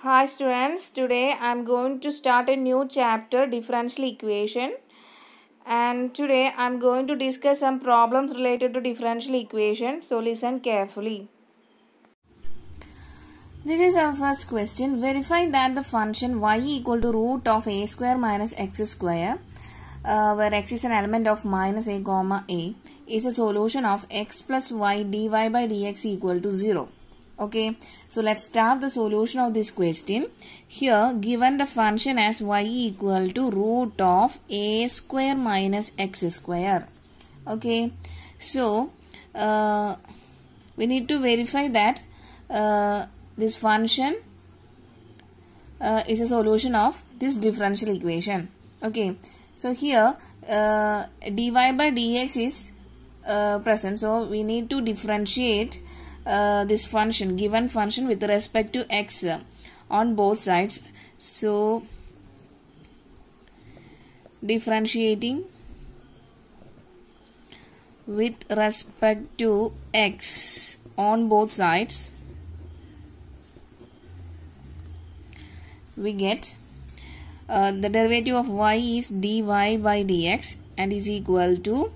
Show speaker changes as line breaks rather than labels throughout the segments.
Hi students, today I am going to start a new chapter differential equation and today I am going to discuss some problems related to differential equation. So listen carefully. This is our first question. Verify that the function y equal to root of a square minus x square uh, where x is an element of minus a comma a is a solution of x plus y dy by dx equal to 0 okay so let's start the solution of this question here given the function as y equal to root of a square minus x square okay so uh, we need to verify that uh, this function uh, is a solution of this differential equation okay so here uh, dy by dx is uh, present so we need to differentiate uh, this function given function with respect to x uh, on both sides so differentiating with respect to x on both sides we get uh, the derivative of y is dy by dx and is equal to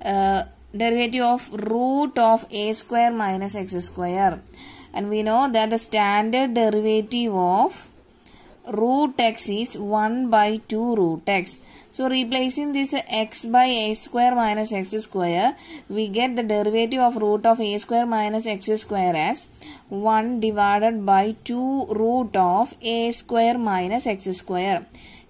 uh, derivative of root of a square minus x square and we know that the standard derivative of root x is 1 by 2 root x so replacing this x by a square minus x square, we get the derivative of root of a square minus x square as 1 divided by 2 root of a square minus x square.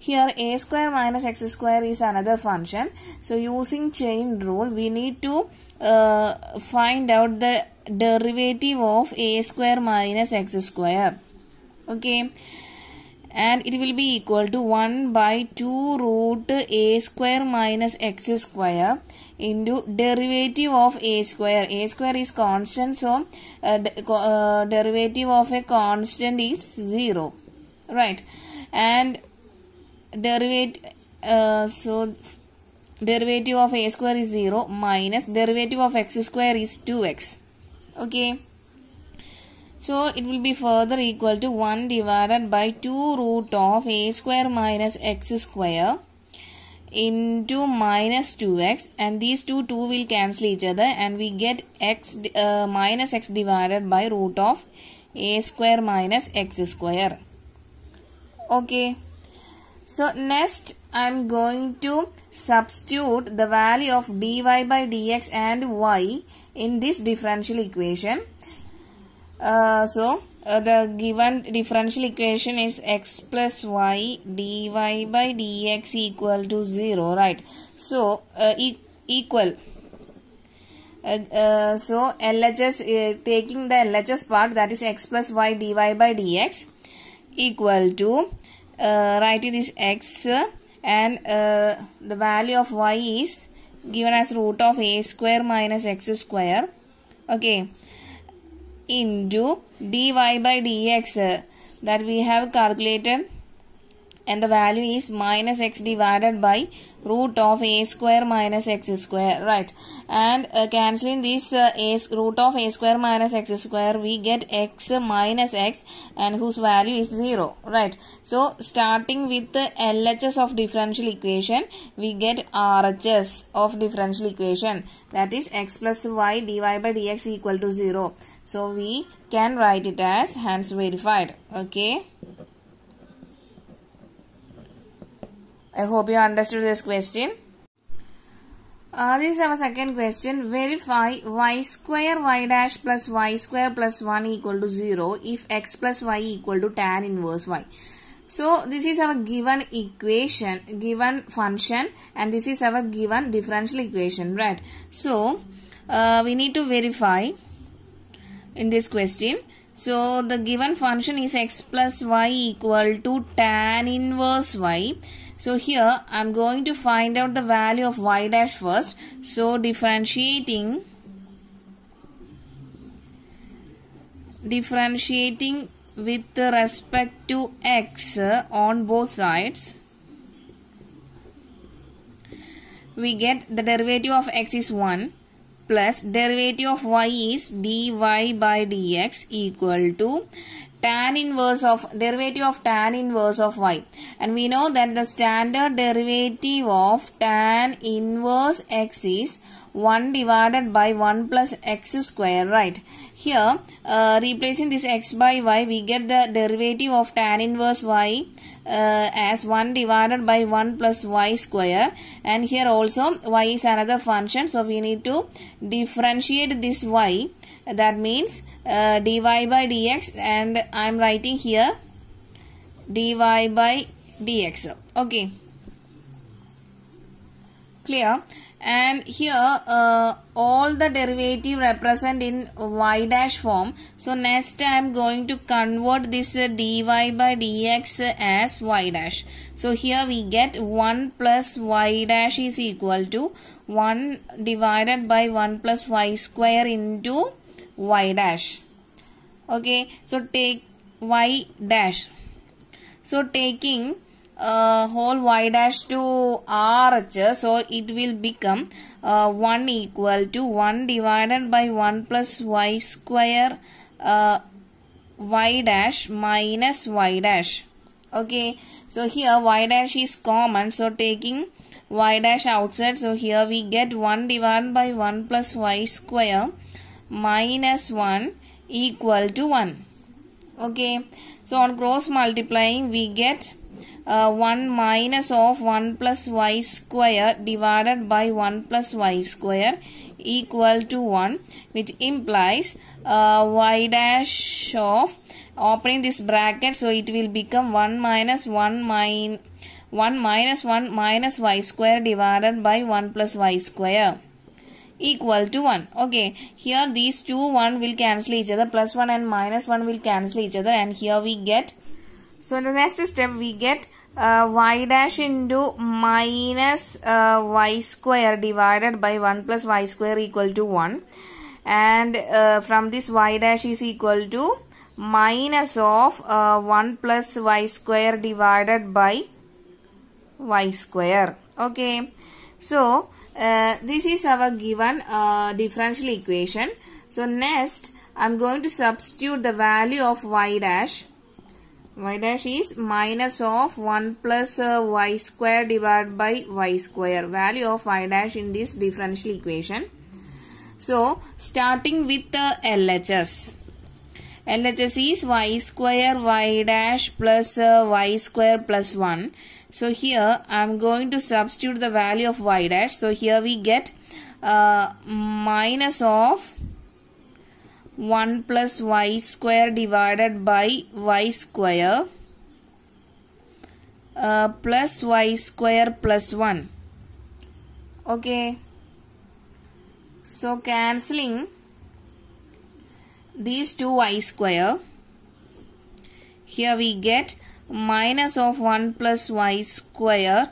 Here a square minus x square is another function. So using chain rule, we need to uh, find out the derivative of a square minus x square. Okay and it will be equal to 1 by 2 root a square minus x square into derivative of a square a square is constant so uh, uh, derivative of a constant is 0 right and derivative uh, so derivative of a square is 0 minus derivative of x square is 2x okay so it will be further equal to 1 divided by 2 root of a square minus x square into minus 2x and these two 2 will cancel each other and we get x uh, minus x divided by root of a square minus x square. Okay. So next I am going to substitute the value of dy by dx and y in this differential equation uh, so uh, the given differential equation is x plus y dy by dx equal to 0 right so uh, e equal uh, uh, so LHS taking the LHS part that is x plus y dy by dx equal to writing this x and the value of y is given as root of a square minus x square okay into dy by dx that we have calculated and the value is minus x divided by root of a square minus x square right and uh, cancelling this uh, a root of a square minus x square we get x minus x and whose value is 0 right so starting with the LHS of differential equation we get RHS of differential equation that is x plus y dy by dx equal to 0 so we can write it as hands verified. Okay. I hope you understood this question. Uh, this is our second question. Verify y square y dash plus y square plus 1 equal to 0 if x plus y equal to tan inverse y. So this is our given equation, given function and this is our given differential equation, right? So uh, we need to verify in this question. So the given function is x plus y equal to tan inverse y. So here I am going to find out the value of y dash first. So differentiating differentiating with respect to x on both sides we get the derivative of x is 1 plus derivative of y is dy by dx equal to tan inverse of derivative of tan inverse of y and we know that the standard derivative of tan inverse x is 1 divided by 1 plus x square right here uh, replacing this x by y we get the derivative of tan inverse y uh, as 1 divided by 1 plus y square and here also y is another function so we need to differentiate this y that means uh, dy by dx and I am writing here dy by dx okay clear and here uh, all the derivative represent in y dash form so next i am going to convert this uh, dy by dx as y dash so here we get 1 plus y dash is equal to 1 divided by 1 plus y square into y dash okay so take y dash so taking uh, whole y dash to RHS so it will become uh, 1 equal to 1 divided by 1 plus y square uh, y dash minus y dash okay so here y dash is common so taking y dash outside so here we get 1 divided by 1 plus y square minus 1 equal to 1 okay so on cross multiplying we get uh, 1 minus of 1 plus y square divided by 1 plus y square equal to 1 which implies uh, y dash of opening this bracket so it will become 1 minus 1 min 1 minus 1 minus y square divided by 1 plus y square equal to 1 okay here these two 1 will cancel each other plus 1 and minus 1 will cancel each other and here we get so in the next step we get uh, y dash into minus uh, y square divided by 1 plus y square equal to 1 and uh, from this y dash is equal to minus of uh, 1 plus y square divided by y square okay so uh, this is our given uh, differential equation so next I'm going to substitute the value of y dash y dash is minus of 1 plus uh, y square divided by y square value of y dash in this differential equation. So starting with the LHS. LHS is y square y dash plus uh, y square plus 1. So here I am going to substitute the value of y dash. So here we get uh, minus of 1 plus y square divided by y square uh, plus y square plus 1 okay so cancelling these two y square here we get minus of 1 plus y square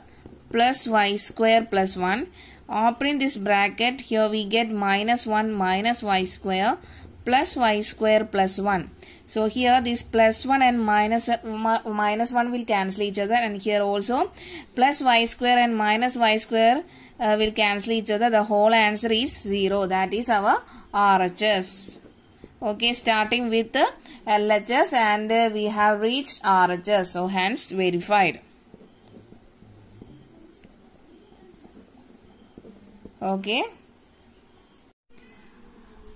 plus y square plus 1 Opening this bracket here we get minus 1 minus y square plus y square plus 1. So here this plus 1 and minus, uh, minus 1 will cancel each other and here also plus y square and minus y square uh, will cancel each other. The whole answer is 0. That is our RHS. Okay, starting with the LHS and uh, we have reached RHS. So hence verified. Okay.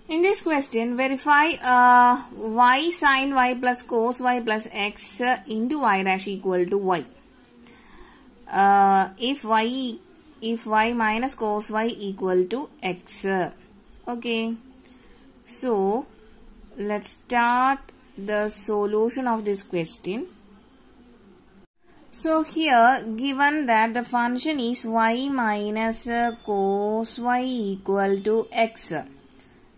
In this question, verify uh, y sine y plus cos y plus x into y dash equal to y. Uh, if y if y minus cos y equal to x. Okay. So, let's start the solution of this question. So here given that the function is y minus cos y equal to x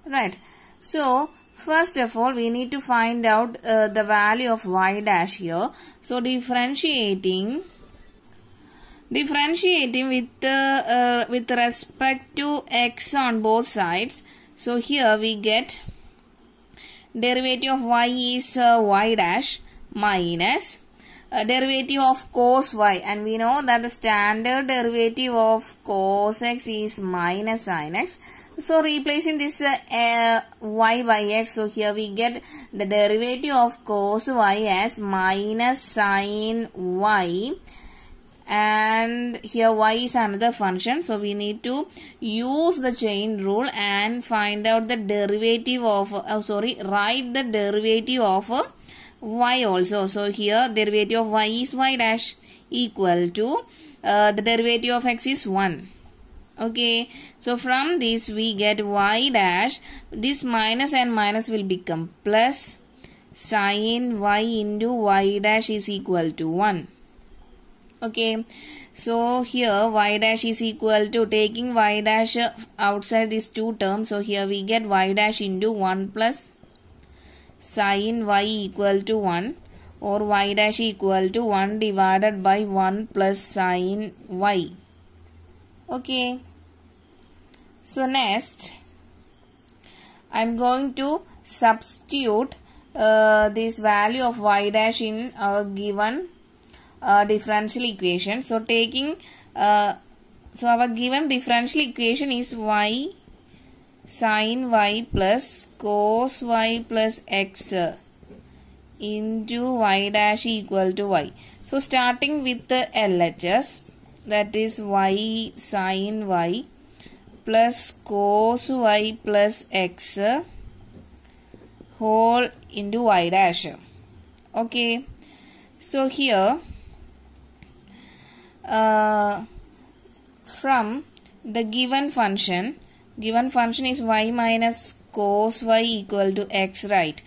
right so first of all we need to find out uh, the value of y dash here so differentiating differentiating with uh, uh, with respect to x on both sides so here we get derivative of y is uh, y dash minus uh, derivative of cos y and we know that the standard derivative of cos x is minus sin x so replacing this uh, y by x, so here we get the derivative of cos y as minus sine y and here y is another function so we need to use the chain rule and find out the derivative of uh, sorry write the derivative of uh, y also so here derivative of y is y dash equal to uh, the derivative of x is 1 okay so from this we get y dash this minus and minus will become plus sine y into y dash is equal to 1 okay so here y dash is equal to taking y dash outside these two terms so here we get y dash into 1 plus sine y equal to 1 or y dash equal to 1 divided by 1 plus sine y okay so next I am going to substitute uh, this value of y dash in our given uh, differential equation. So taking uh, so our given differential equation is y sine y plus cos y plus x into y dash equal to y. So starting with the LHS that is y sine y plus cos y plus x whole into y dash. Okay. So here uh, from the given function, given function is y minus cos y equal to x right.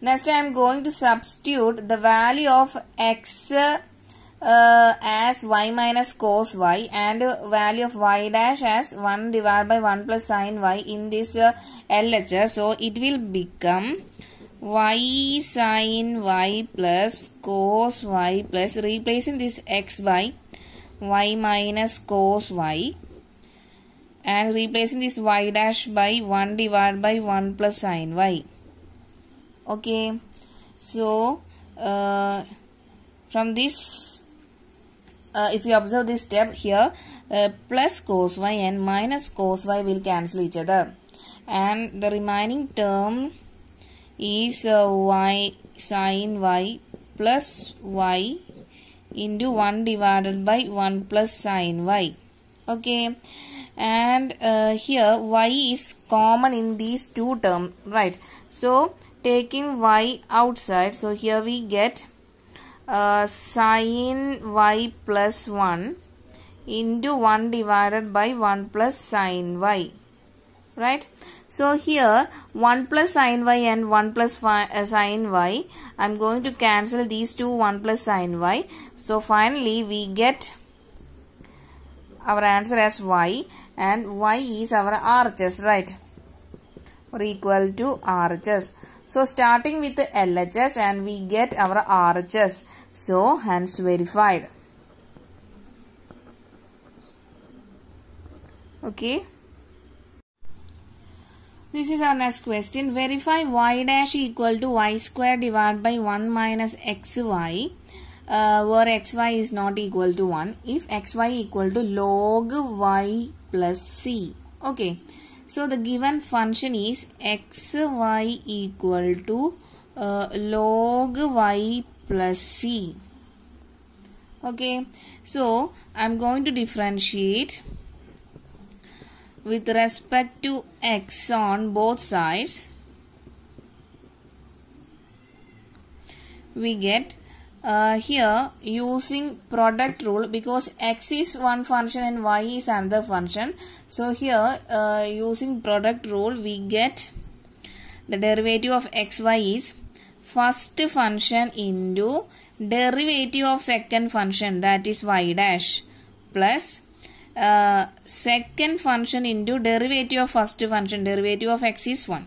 Next I am going to substitute the value of x uh, as y minus cos y and value of y dash as 1 divided by 1 plus sine y in this uh, LHS. So it will become y sine y plus cos y plus replacing this x by y minus cos y and replacing this y dash by 1 divided by 1 plus sine y. Okay. So uh, from this uh, if you observe this step here, uh, plus cos y and minus cos y will cancel each other. And the remaining term is uh, y sine y plus y into 1 divided by 1 plus sine y. Okay. And uh, here y is common in these two terms. Right. So, taking y outside. So, here we get uh, sin y plus 1 into 1 divided by 1 plus sin y right so here 1 plus sin y and 1 plus uh, y I'm going to cancel these two 1 plus sin y so finally we get our answer as y and y is our RHS right or equal to RHS so starting with the LHS and we get our RHS so hence verified. Okay. This is our next question. Verify y dash equal to y square divided by 1 minus xy uh, where xy is not equal to 1 if xy equal to log y plus c. Okay. So the given function is xy equal to uh, log y plus C. Okay, so I'm going to differentiate with respect to x on both sides. We get uh, here using product rule because x is one function and y is another function so here uh, using product rule we get the derivative of xy is first function into derivative of second function that is y dash plus uh, second function into derivative of first function derivative of x is 1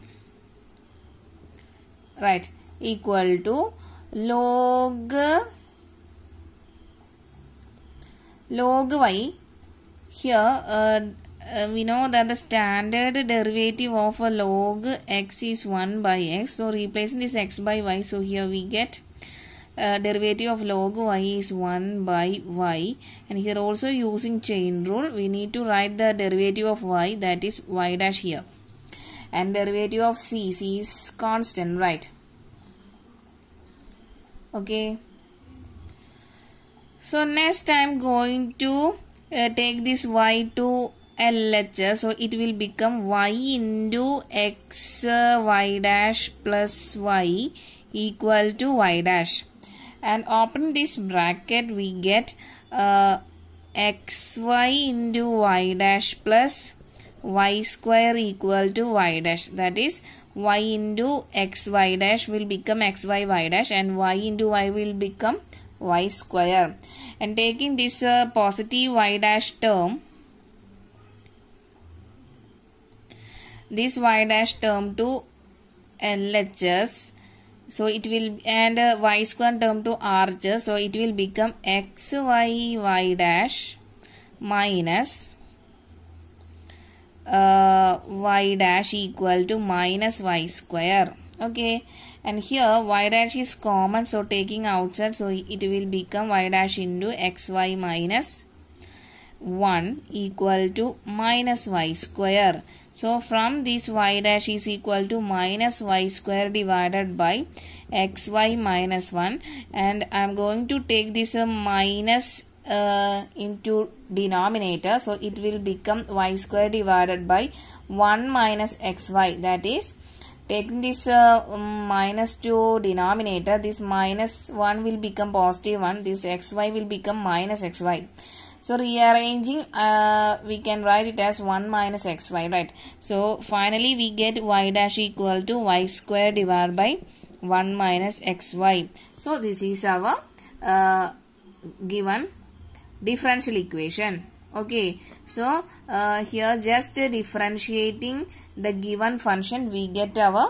right equal to log log y here uh, uh, we know that the standard derivative of a log x is 1 by x so replacing this x by y so here we get uh, derivative of log y is 1 by y and here also using chain rule we need to write the derivative of y that is y dash here and derivative of c c is constant right okay so next i'm going to uh, take this y to LHS. So it will become y into x y dash plus y equal to y dash. And open this bracket we get uh, xy into y dash plus y square equal to y dash. That is y into xy dash will become xy y dash and y into y will become y square. And taking this uh, positive y dash term this y dash term to LHS. So it will and uh, y square term to RHS. So it will become x y y dash minus uh, y dash equal to minus y square. Okay. And here y dash is common. So taking outside. So it will become y dash into x y minus 1 equal to minus y square. So from this y dash is equal to minus y square divided by xy minus 1 and I am going to take this uh, minus uh, into denominator so it will become y square divided by 1 minus xy that is taking this uh, minus 2 denominator this minus 1 will become positive 1 this xy will become minus xy so rearranging uh, we can write it as 1 minus xy right so finally we get y dash equal to y square divided by 1 minus xy so this is our uh, given differential equation okay so uh, here just differentiating the given function we get our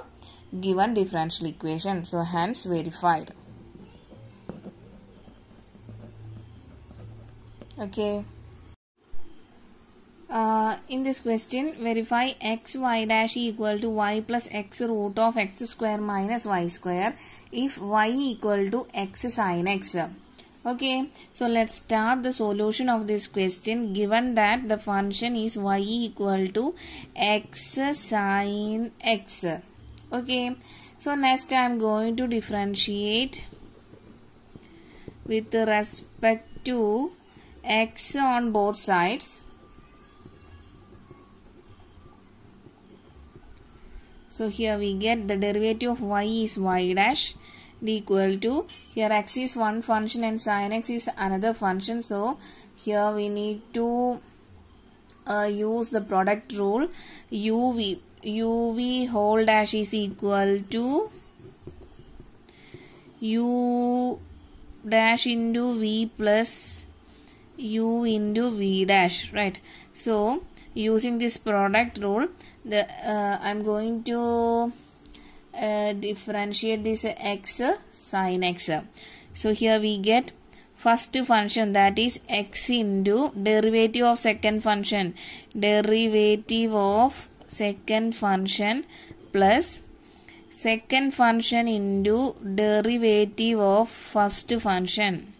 given differential equation so hence verified okay uh, in this question verify x y dash equal to y plus x root of x square minus y square if y equal to x sine x okay so let's start the solution of this question given that the function is y equal to x sine x okay so next i'm going to differentiate with respect to x on both sides so here we get the derivative of y is y dash d equal to here x is one function and sin x is another function so here we need to uh, use the product rule u v u v whole dash is equal to u dash into v plus u into v dash right so using this product rule the uh, i'm going to uh, differentiate this x sine x so here we get first function that is x into derivative of second function derivative of second function plus second function into derivative of first function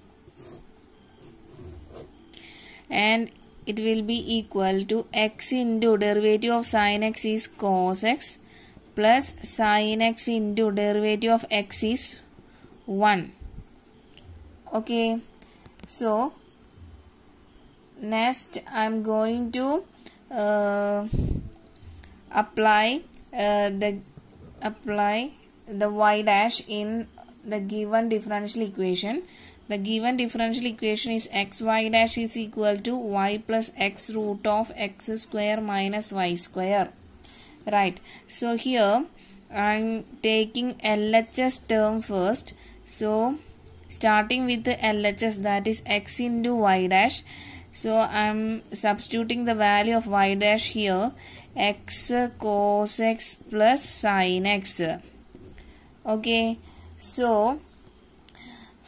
and it will be equal to x into derivative of sin x is cos x plus sin x into derivative of x is 1 okay so next i'm going to uh, apply uh, the apply the y dash in the given differential equation the given differential equation is xy dash is equal to y plus x root of x square minus y square. Right. So here I'm taking LHS term first. So starting with the LHS that is x into y dash. So I'm substituting the value of y dash here x cos x plus sin x. Okay. So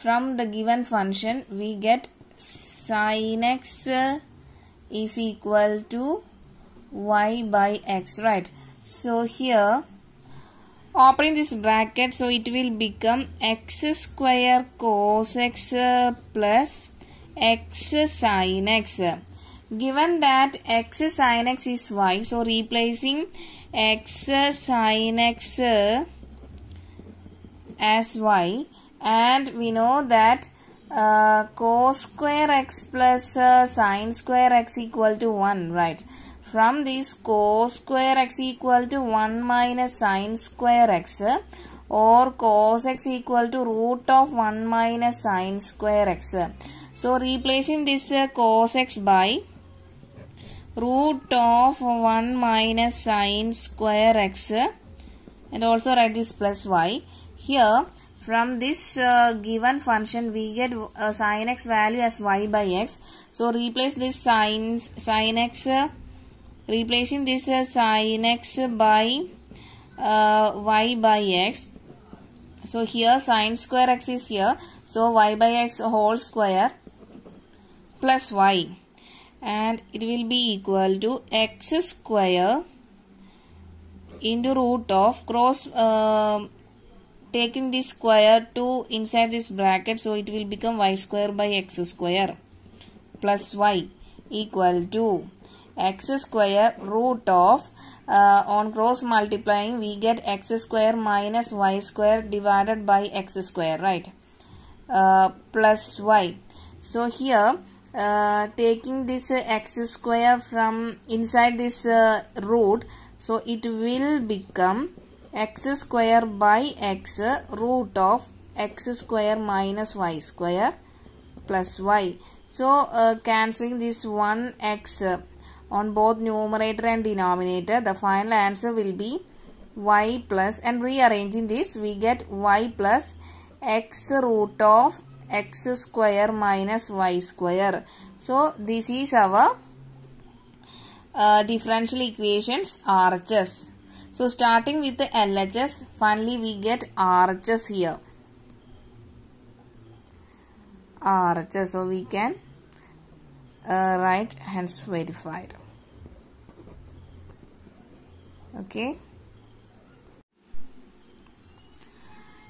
from the given function, we get sin x uh, is equal to y by x, right? So here, opening this bracket, so it will become x square cos x uh, plus x sin x. Given that x sin x is y, so replacing x sin x uh, as y and we know that uh, cos square x plus uh, sine square x equal to 1 right from this cos square x equal to 1 minus sine square x or cos x equal to root of 1 minus sine square x so replacing this uh, cos x by root of 1 minus sine square x and also write this plus y here from this uh, given function, we get uh, sin x value as y by x. So, replace this sin, sin x, uh, replacing this uh, sin x by uh, y by x. So, here sin square x is here. So, y by x whole square plus y. And it will be equal to x square into root of cross uh, taking this square 2 inside this bracket so it will become y square by x square plus y equal to x square root of uh, on cross multiplying we get x square minus y square divided by x square right uh, plus y so here uh, taking this x square from inside this uh, root so it will become x square by x root of x square minus y square plus y. So uh, cancelling this 1x on both numerator and denominator the final answer will be y plus and rearranging this we get y plus x root of x square minus y square. So this is our uh, differential equations RHS. So starting with the LHS, finally we get RHS here. RHS, so we can uh, write hence verified. Okay.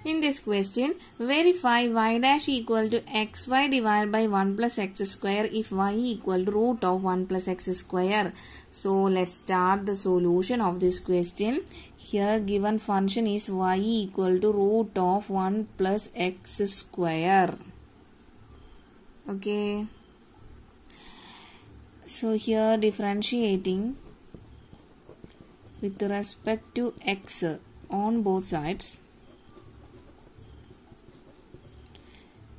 In this question, verify y dash equal to xy divided by 1 plus x square if y equal to root of 1 plus x square. So let's start the solution of this question. Here given function is y equal to root of 1 plus x square. Okay. So here differentiating with respect to x on both sides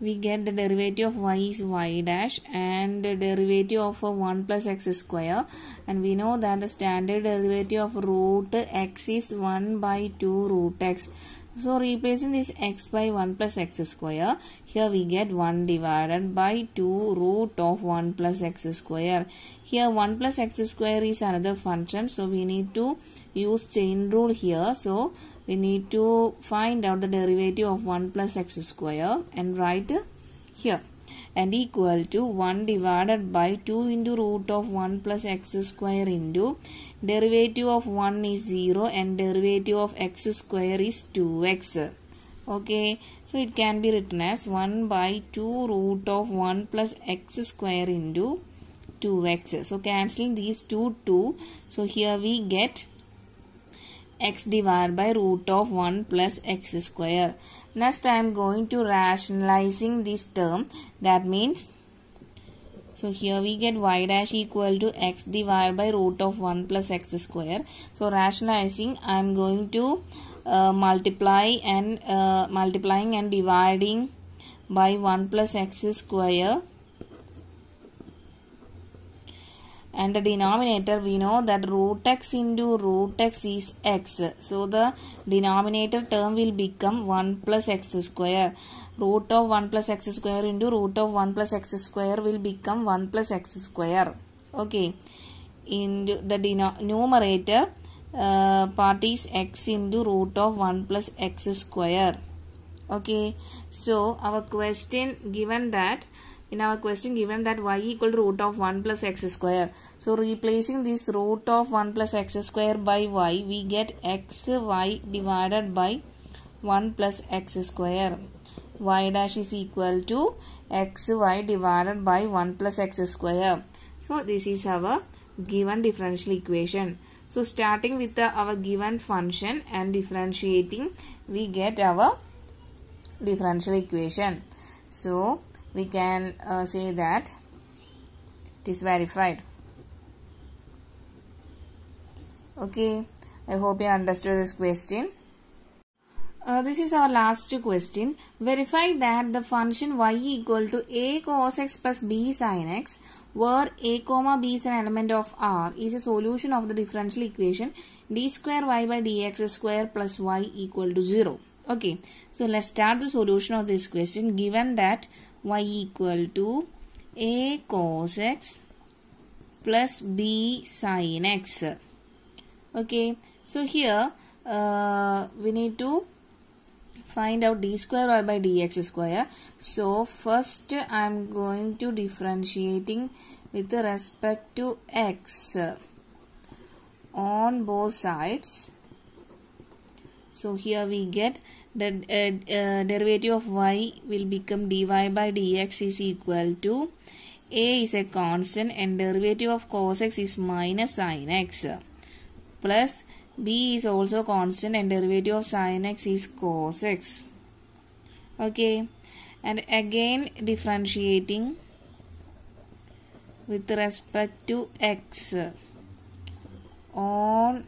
we get the derivative of y is y dash and the derivative of 1 plus x square and we know that the standard derivative of root x is 1 by 2 root x so replacing this x by 1 plus x square, here we get 1 divided by 2 root of 1 plus x square. Here 1 plus x square is another function, so we need to use chain rule here. So we need to find out the derivative of 1 plus x square and write here and equal to 1 divided by 2 into root of 1 plus x square into derivative of 1 is 0 and derivative of x square is 2x okay so it can be written as 1 by 2 root of 1 plus x square into 2x so cancelling these two 2 so here we get x divided by root of 1 plus x square. Next I am going to rationalizing this term. That means, so here we get y dash equal to x divided by root of 1 plus x square. So rationalizing I am going to uh, multiply and uh, multiplying and dividing by 1 plus x square and the denominator we know that root x into root x is x so the denominator term will become 1 plus x square root of 1 plus x square into root of 1 plus x square will become 1 plus x square okay in the numerator uh, part is x into root of 1 plus x square okay so our question given that in our question given that y equal to root of 1 plus x square. So replacing this root of 1 plus x square by y, we get xy divided by 1 plus x square. y dash is equal to xy divided by 1 plus x square. So this is our given differential equation. So starting with the, our given function and differentiating, we get our differential equation. So we can uh, say that it is verified okay i hope you understood this question uh, this is our last question. Verify that the function y equal to a cos x plus b sin x where a comma b is an element of R is a solution of the differential equation d square y by dx square plus y equal to 0. Okay, so let's start the solution of this question given that y equal to a cos x plus b sin x okay so here uh, we need to find out d square y by dx square so first i'm going to differentiating with respect to x on both sides so here we get the uh, uh, derivative of y will become dy by dx is equal to a is a constant and derivative of cos x is minus sin x plus b is also constant and derivative of sin x is cos x okay and again differentiating with respect to x on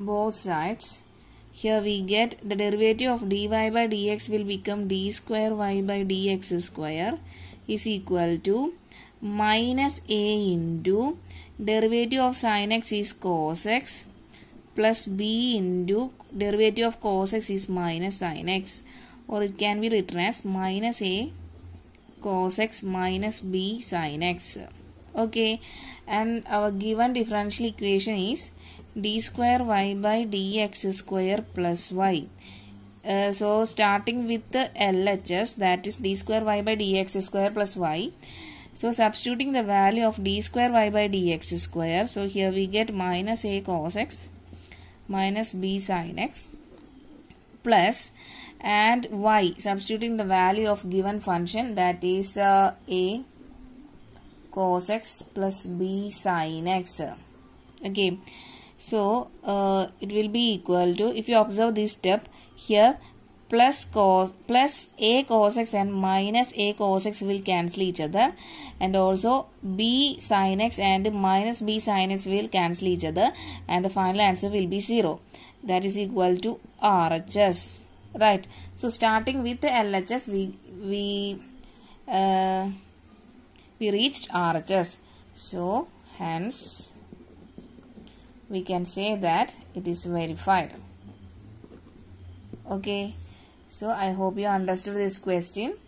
both sides here we get the derivative of dy by dx will become d square y by dx square is equal to minus a into derivative of sin x is cos x plus b into derivative of cos x is minus sin x or it can be written as minus a cos x minus b sin x okay and our given differential equation is d square y by dx square plus y. Uh, so starting with the LHS that is d square y by dx square plus y. So substituting the value of d square y by dx square. So here we get minus a cos x minus b sin x plus and y substituting the value of given function that is uh, a cos x plus b sin x. Okay. So uh, it will be equal to if you observe this step here plus cos plus a cos x and minus a cos x will cancel each other and also b sin x and minus b sin x will cancel each other and the final answer will be 0 that is equal to RHS right so starting with the LHS we we uh, we reached RHS so hence we can say that it is verified okay so i hope you understood this question